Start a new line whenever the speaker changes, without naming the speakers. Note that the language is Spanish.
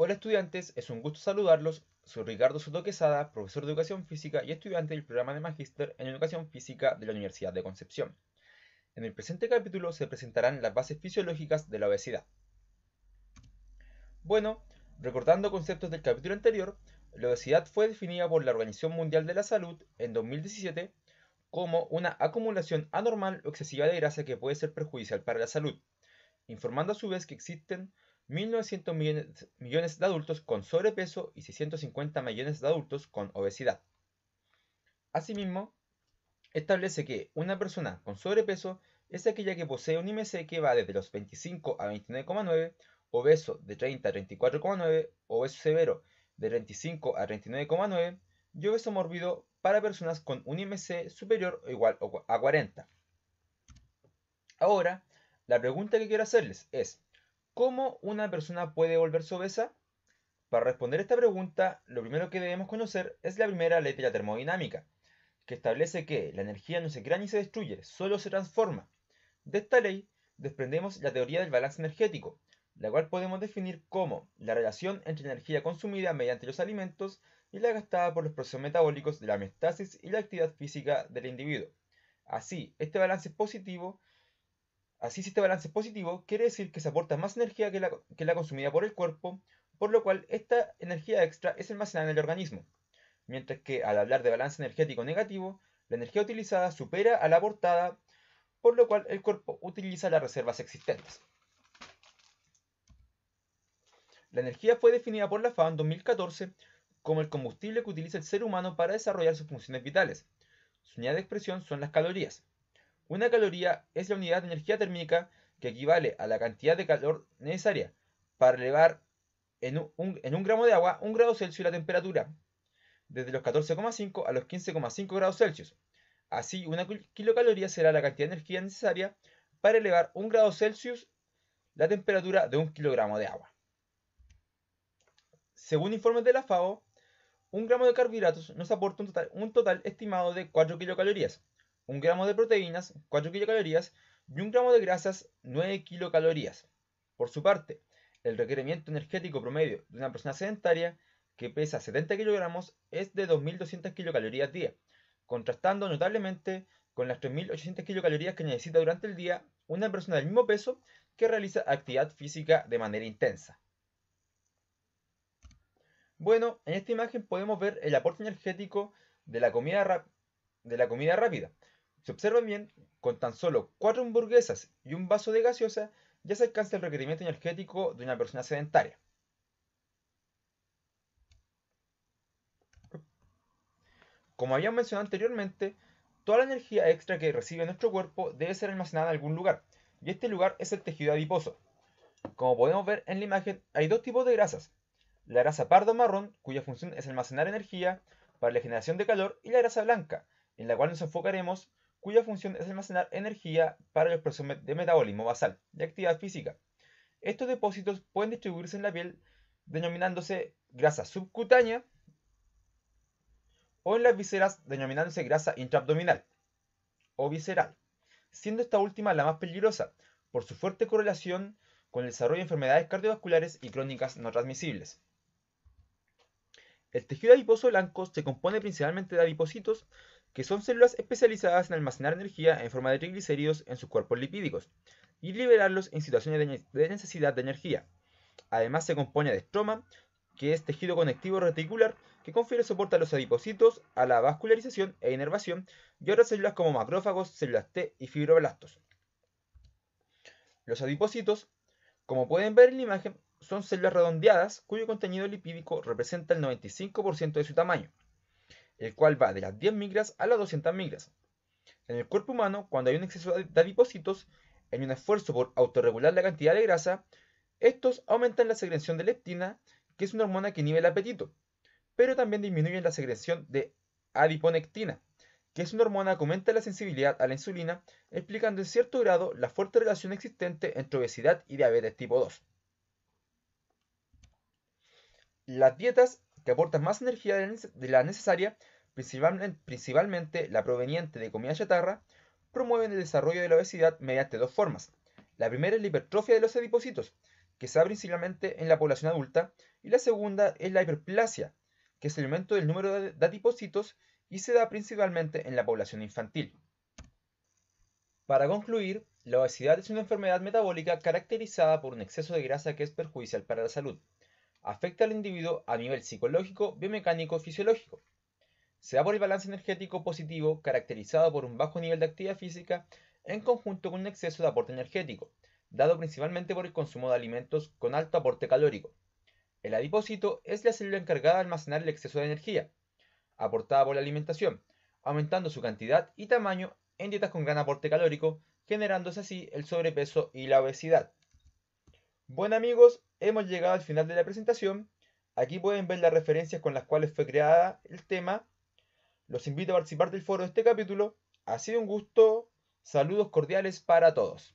Hola estudiantes, es un gusto saludarlos. Soy Ricardo Soto Quesada, profesor de Educación Física y estudiante del programa de Magíster en Educación Física de la Universidad de Concepción. En el presente capítulo se presentarán las bases fisiológicas de la obesidad. Bueno, recordando conceptos del capítulo anterior, la obesidad fue definida por la Organización Mundial de la Salud en 2017 como una acumulación anormal o excesiva de grasa que puede ser perjudicial para la salud, informando a su vez que existen 1.900 millones, de adultos con sobrepeso y 650 millones de adultos con obesidad. Asimismo, establece que una persona con sobrepeso es aquella que posee un IMC que va desde los 25 a 29,9, obeso de 30 a 34,9, obeso severo de 35 a 39,9 y obeso mórbido para personas con un IMC superior o igual a 40. Ahora, la pregunta que quiero hacerles es, ¿Cómo una persona puede volverse obesa? Para responder esta pregunta, lo primero que debemos conocer es la primera ley de la termodinámica, que establece que la energía no se crea ni se destruye, solo se transforma. De esta ley desprendemos la teoría del balance energético, la cual podemos definir como la relación entre la energía consumida mediante los alimentos y la gastada por los procesos metabólicos de la homeostasis y la actividad física del individuo. Así, este balance es positivo Así, si este balance es positivo, quiere decir que se aporta más energía que la, consumida por el cuerpo, por lo cual esta energía extra es almacenada en el organismo. Mientras que al hablar de balance energético negativo, la energía utilizada supera a la aportada, por lo cual el cuerpo utiliza las reservas existentes. La energía fue definida por la FAO en 2014 como el combustible que utiliza el ser humano para desarrollar sus funciones vitales. Su unidad de expresión son las calorías. Una caloría es la unidad de energía térmica que equivale a la cantidad de calor necesaria para elevar en un, gramo de agua un grado Celsius la temperatura, desde los 14,5 a los 15,5 grados Celsius. Así, una kilocaloría será la cantidad de energía necesaria para elevar un grado Celsius la temperatura de un kilogramo de agua. Según informes de la FAO, un gramo de carbohidratos nos aporta un total, un total estimado de 4 kilocalorías, un gramo de proteínas, 4 kilocalorías, y un gramo de grasas, 9 kilocalorías. Por su parte, el requerimiento energético promedio de una persona sedentaria que pesa 70 kilogramos es de 2.200 kilocalorías día, contrastando notablemente con las 3.800 kilocalorías que necesita durante el día una persona del mismo peso que realiza actividad física de manera intensa. Bueno, en esta imagen podemos ver el aporte energético de la comida rápida, si observan bien, con tan solo cuatro hamburguesas y un vaso de gaseosa, ya se alcanza el requerimiento energético de una persona sedentaria. Como habíamos mencionado anteriormente, toda la energía extra que recibe nuestro cuerpo debe ser almacenada en algún lugar, y este lugar es el tejido adiposo. Como podemos ver en la imagen, hay dos tipos de grasas. La grasa pardo marrón, cuya función es almacenar energía para la generación de calor, y la grasa blanca, en la cual nos enfocaremos cuya función es almacenar energía para el proceso de metabolismo basal y actividad física. Estos depósitos pueden distribuirse en la piel denominándose grasa subcutánea o en las vísceras denominándose grasa intraabdominal o visceral, siendo esta última la más peligrosa por su fuerte correlación con el desarrollo de enfermedades cardiovasculares y crónicas no transmisibles. El tejido adiposo blanco se compone principalmente de adipocitos que son células especializadas en almacenar energía en forma de triglicéridos en sus cuerpos lipídicos y liberarlos en situaciones de necesidad de energía. Además se compone de estroma, que es tejido conectivo reticular que confiere soporte a los adipocitos, a la vascularización e inervación y otras células como macrófagos, células T y fibroblastos. Los adipocitos, como pueden ver en la imagen, son células redondeadas cuyo contenido lipídico representa el 95% de su tamaño el cual va de las 10 migras a las 200 migras. En el cuerpo humano, cuando hay un exceso de adipocitos, en un esfuerzo por autorregular la cantidad de grasa, estos aumentan la secreción de leptina, que es una hormona que inhibe el apetito, pero también disminuyen la secreción de adiponectina, que es una hormona que aumenta la sensibilidad a la insulina, explicando en cierto grado la fuerte relación existente entre obesidad y diabetes tipo 2. Las dietas que aportan más energía de la necesaria, principalmente la proveniente de comida chatarra, promueven el desarrollo de la obesidad mediante dos formas. La primera es la hipertrofia de los adipocitos, que se da principalmente en la población adulta, y la segunda es la hiperplasia, que es el aumento del número de adipocitos y se da principalmente en la población infantil. Para concluir, la obesidad es una enfermedad metabólica caracterizada por un exceso de grasa que es perjudicial para la salud afecta al individuo a nivel psicológico, biomecánico o fisiológico. Se da por el balance energético positivo caracterizado por un bajo nivel de actividad física en conjunto con un exceso de aporte energético, dado principalmente por el consumo de alimentos con alto aporte calórico. El adipósito es la célula encargada de almacenar el exceso de energía, aportada por la alimentación, aumentando su cantidad y tamaño en dietas con gran aporte calórico, generándose así el sobrepeso y la obesidad. Bueno amigos, hemos llegado al final de la presentación. Aquí pueden ver las referencias con las cuales fue creada el tema. Los invito a participar del foro de este capítulo. Ha sido un gusto. Saludos cordiales para todos.